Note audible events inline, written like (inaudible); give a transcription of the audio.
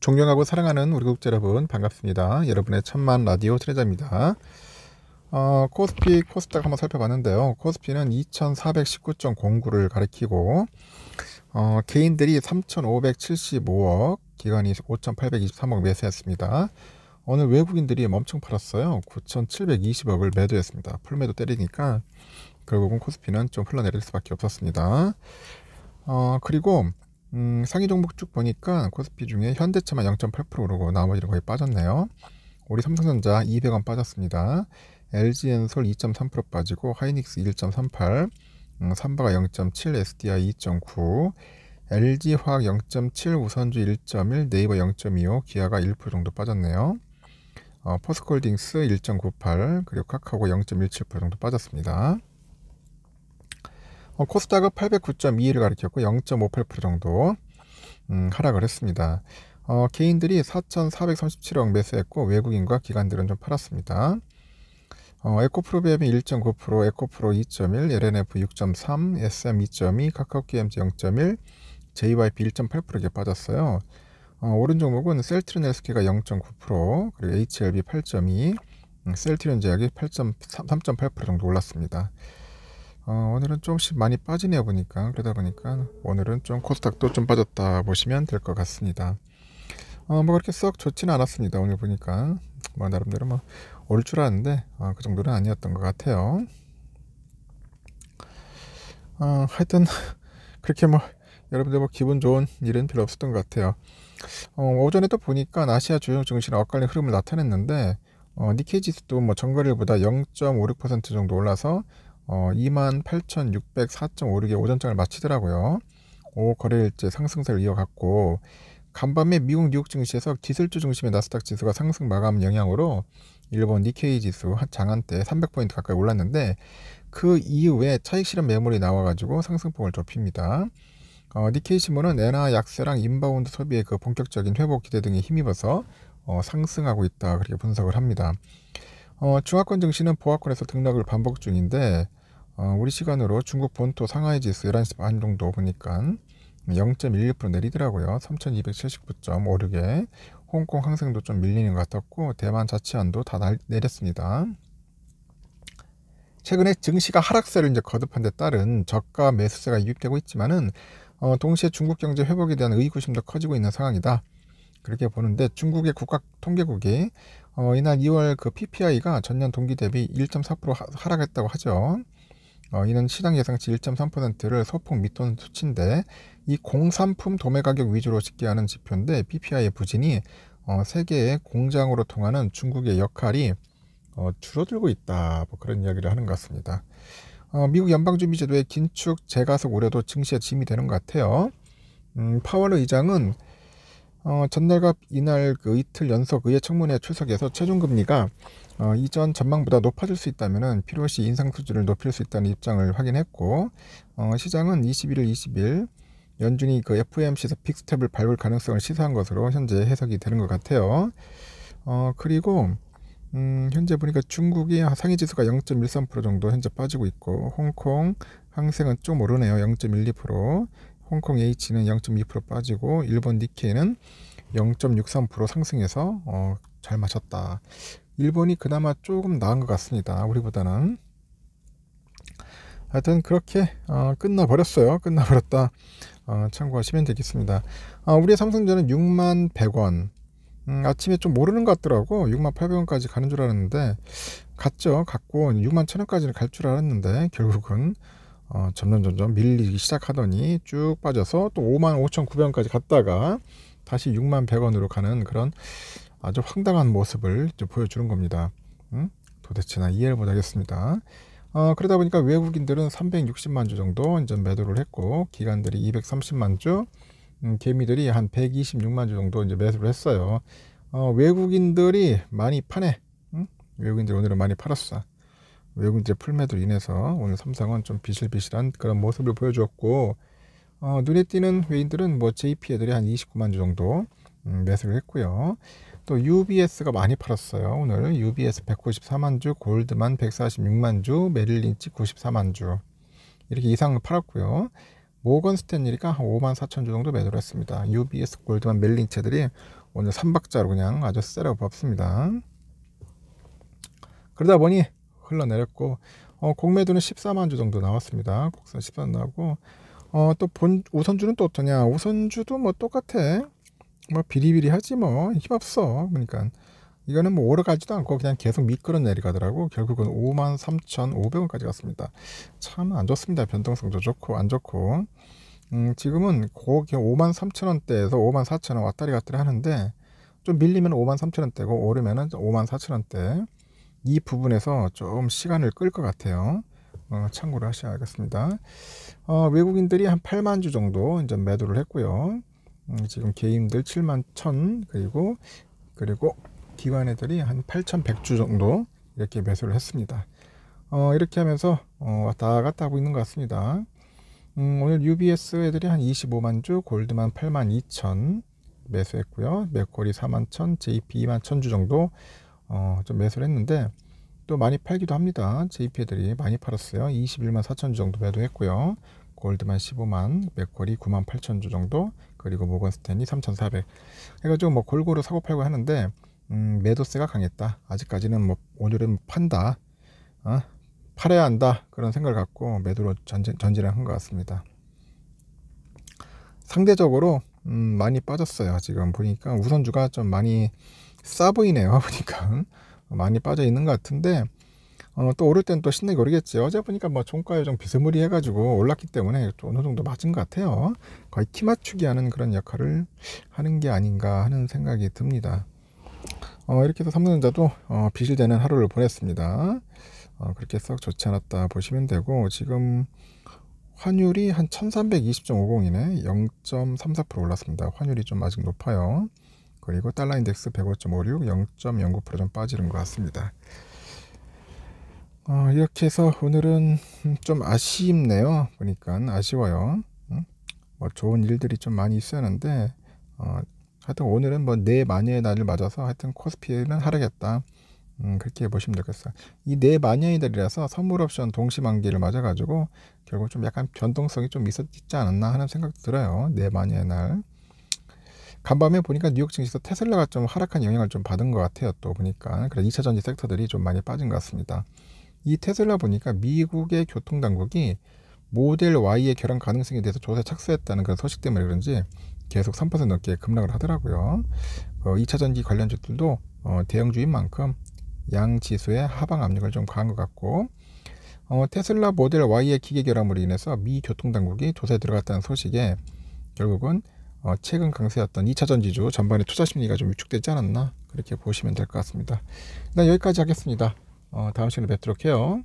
존경하고 사랑하는 우리 국제 여러분 반갑습니다. 여러분의 천만 라디오 트레자입니다. 어, 코스피 코스닥 한번 살펴봤는데요. 코스피는 2419.09를 가리키고 어, 개인들이 3575억, 기관이 5823억 매수했습니다. 오늘 외국인들이 엄청 팔았어요. 9720억을 매도했습니다. 풀매도 때리니까 결국은 코스피는 좀 흘러내릴 수밖에 없었습니다. 어, 그리고 음, 상위 종목 쭉 보니까 코스피 중에 현대차만 0.8% 오르고 나머지는 거의 빠졌네요. 우리 삼성전자 200원 빠졌습니다. LG엔솔 2.3% 빠지고 하이닉스 1.38, 음, 삼바가 0.7, SDI 2.9, LG화학 0.7, 우선주 1.1, 네이버 0.25, 기아가 1% 정도 빠졌네요. 어, 포스콜딩스 1.98, 그리고 카카오0.17% 정도 빠졌습니다. 어, 코스닥은 809.21을 가리켰고 0.58% 정도 음, 하락을 했습니다. 어, 개인들이 4,437억 매수했고 외국인과 기관들은 좀 팔았습니다. 어, 에코프로비엠이 1.9%, 에코프로 2.1, LNF 6.3, SM 2.2, 카카오게임즈 0.1, JYP 1.8% 이렇게 빠졌어요. 어, 오른 종목은 셀트린 헬스케가 0.9%, 그리고 HLB 8.2, 음, 셀트리온 제약이 8.3, 3.8% 정도 올랐습니다. 어, 오늘은 조금씩 많이 빠지네요 보니까 그러다 보니까 오늘은 좀 코스닥도 좀 빠졌다 보시면 될 것 같습니다 어, 뭐 그렇게 썩 좋지는 않았습니다 오늘 보니까 뭐 나름대로 뭐 올 줄 알았는데 어, 그 정도는 아니었던 것 같아요 어, 하여튼 (laughs) 그렇게 뭐 여러분들 뭐 기분 좋은 일은 별로 없었던 것 같아요 어, 오전에 또 보니까 아시아 주요 증시는 엇갈린 흐름을 나타냈는데 어, 니케이 지수도 뭐 전거래보다 0.56% 정도 올라서 어, 28,604.56의 오전장을 마치더라고요. 오 거래일째 상승세를 이어갔고 간밤에 미국 뉴욕 증시에서 기술주 중심의 나스닥 지수가 상승 마감 영향으로 일본 니케이 지수 장한때 300포인트 가까이 올랐는데 그 이후에 차익 실현 매물이 나와가지고 상승폭을 좁힙니다. 어, 니케이 신문은 엔화 약세랑 인바운드 소비의 그 본격적인 회복 기대 등에 힘입어서 어, 상승하고 있다 그렇게 분석을 합니다. 어, 중화권 증시는 보합권에서 등락을 반복 중인데 어, 우리 시간으로 중국 본토 상하이 지수 11시 반 정도 보니까 0.16% 내리더라고요. 3279.56에 홍콩 항생도 좀 밀리는 것 같았고 대만 자치안도 다 내렸습니다. 최근에 증시가 하락세를 이제 거듭한 데 따른 저가 매수세가 유입되고 있지만은 어, 동시에 중국 경제 회복에 대한 의구심도 커지고 있는 상황이다. 그렇게 보는데 중국의 국가통계국이 어, 이날 2월 그 PPI가 전년 동기 대비 1.4% 하락했다고 하죠. 어, 이는 시장 예상치 1.3%를 소폭 밑도는 수치인데 이 공산품 도매 가격 위주로 집계하는 지표인데 PPI의 부진이 어, 세계의 공장으로 통하는 중국의 역할이 어, 줄어들고 있다 뭐 그런 이야기를 하는 것 같습니다. 어, 미국 연방준비제도의 긴축 재가속 우려도 증시에 짐이 되는 것 같아요. 음, 파월 의장은 어, 전날과 이날 그 이틀 연속 의회 청문회 출석에서 최종 금리가 어, 이전 전망보다 높아질 수 있다면 필요시 인상 수준을 높일 수 있다는 입장을 확인했고 어, 시장은 21일 20일 연준이 그 f o m c 에 픽스텝을 밟을 가능성을 시사한 것으로 현재 해석이 되는 것 같아요. 어, 그리고 음, 현재 보니까 중국이 상위 지수가 0.13% 정도 현재 빠지고 있고 홍콩 항생은 좀 오르네요. 0.12%. 홍콩 H는 0.2% 빠지고 일본 니케이는 0.63% 상승해서 어, 잘 맞췄다. 일본이 그나마 조금 나은 것 같습니다. 우리보다는. 하여튼 그렇게 어, 끝나버렸어요. 끝나버렸다. 어, 참고하시면 되겠습니다. 아, 우리의 삼성전은 6만 100원. 음, 아침에 좀 모르는 것 같더라고. 6만 800원까지 가는 줄 알았는데 갔죠. 갔고 6만 1000원까지는 갈 줄 알았는데 결국은 어, 점점 점점 밀리기 시작하더니 쭉 빠져서 또 5만 5,900원까지 갔다가 다시 6만 100원으로 가는 그런 아주 황당한 모습을 보여주는 겁니다. 응? 음? 도대체 나 이해를 못하겠습니다. 어, 그러다 보니까 외국인들은 360만 주 정도 이제 매도를 했고 기관들이 230만 주, 음, 개미들이 한 126만 주 정도 이제 매수를 했어요. 어, 외국인들이 많이 파네. 응? 음? 외국인들 오늘은 많이 팔았어. 외국이제 풀매도로 인해서 오늘 삼성은 좀 비실비실한 그런 모습을 보여주었고 어, 눈에 띄는 외인들은 뭐 JP 애들이 한 29만 주 정도 음, 매수를 했고요. 또 UBS가 많이 팔았어요. 오늘 UBS 194만 주, 골드만 146만 주, 메릴린치 94만 주 이렇게 이상 팔았고요. 모건 스탠리가 한 5만 4천 주 정도 매도를 했습니다. UBS, 골드만, 메릴린치들이 오늘 3박자로 그냥 아주 세라고 봤습니다. 그러다 보니 흘러내렸고 어, 공매도는 14만 주 정도 나왔습니다. 국산 14만 나오고 어, 또 본 우선주는 또 어떠냐? 우선주도 뭐 똑같아. 뭐 비리비리하지 뭐 힘없어. 그러니까 이거는 뭐 오래 가지도 않고 그냥 계속 미끄러 내리가더라고 결국은 5만 3,500원까지 갔습니다. 참 안 좋습니다. 변동성도 좋고 안 좋고. 음, 지금은 고기 5만 3천 원대에서 5만 4천 원 왔다리 갔다리 하는데 좀 밀리면 5만 3천 원대고 오르면은 5만 4천 원대. 이 부분에서 좀 시간을 끌 것 같아요. 어, 참고를 하셔야겠습니다. 어, 외국인들이 한 8만 주 정도 이제 매도를 했고요. 음, 지금 개인들 7만 1천 그리고 그리고 기관애들이 한 8,100주 정도 이렇게 매수를 했습니다. 어, 이렇게 하면서 어, 왔다 갔다 하고 있는 것 같습니다. 음, 오늘 UBS 애들이 한 25만 주, 골드만 8만 2천 매수했고요. 맥콜리 4만 1천, JP 2만 1천 주 정도 어, 좀 매수를 했는데 또 많이 팔기도 합니다. JP들이 많이 팔았어요. 21만 4천 주 정도 매도했고요. 골드만 15만, 맥쿼리 9만 8천 주 정도, 그리고 모건스탠리 3,400. 해가지고 뭐 골고루 사고 팔고 하는데 음, 매도세가 강했다. 아직까지는 뭐 오늘은 판다. 어? 팔아야 한다 그런 생각을 갖고 매도로 전진, 전진을 한 것 같습니다. 상대적으로 음, 많이 빠졌어요. 지금 보니까 우선주가 좀 많이 싸 보이네요. 보니까 (laughs) 많이 빠져 있는 것 같은데 어, 또 오를 땐 또 신나게 오르겠지 어제 보니까 뭐 종가에 좀 비스무리 해가지고 올랐기 때문에 또 어느 정도 맞은 것 같아요. 거의 키 맞추기 하는 그런 역할을 하는 게 아닌가 하는 생각이 듭니다. 어, 이렇게 해서 삼성전자도 어, 비실되는 하루를 보냈습니다. 어, 그렇게 썩 좋지 않았다 보시면 되고 지금 환율이 한 1320.50이네 0.34% 올랐습니다. 환율이 좀 아직 높아요. 그리고 달러 인덱스 105.56 0.09%좀 빠지는 것 같습니다. 어, 이렇게 해서 오늘은 좀 아쉽네요. 보니까 아쉬워요. 뭐 좋은 일들이 좀 많이 있었는데 어, 하여튼 오늘은 뭐네 마녀의 날을 맞아서 하여튼 코스피는 하락했다. 음, 그렇게 보시면 되겠어요. 이네 마녀의 날이라서 선물 옵션 동시만기를 맞아가지고 결국 좀 약간 변동성이 좀 있었지 않았나 하는 생각도 들어요. 네 마녀의 날. 간밤에 보니까 뉴욕 증시에서 테슬라가 좀 하락한 영향을 좀 받은 것 같아요. 또 보니까 그래 2차 전지 섹터들이 좀 많이 빠진 것 같습니다. 이 테슬라 보니까 미국의 교통 당국이 모델 Y의 결함 가능성에 대해서 조사 에 착수했다는 그런 소식 때문에 그런지 계속 3% 넘게 급락을 하더라고요. 어, 2차 전지 관련주들도 어, 대형주인 만큼 양 지수의 하방 압력을 좀 가한 것 같고 어, 테슬라 모델 Y의 기계 결함으로 인해서 미 교통당국이 조사에 들어갔다는 소식에 결국은 어, 최근 강세였던 2차 전지주 전반에 투자 심리가 좀 위축되지 않았나 그렇게 보시면 될 것 같습니다. 일단 여기까지 하겠습니다. 어, 다음 시간에 뵙도록 해요.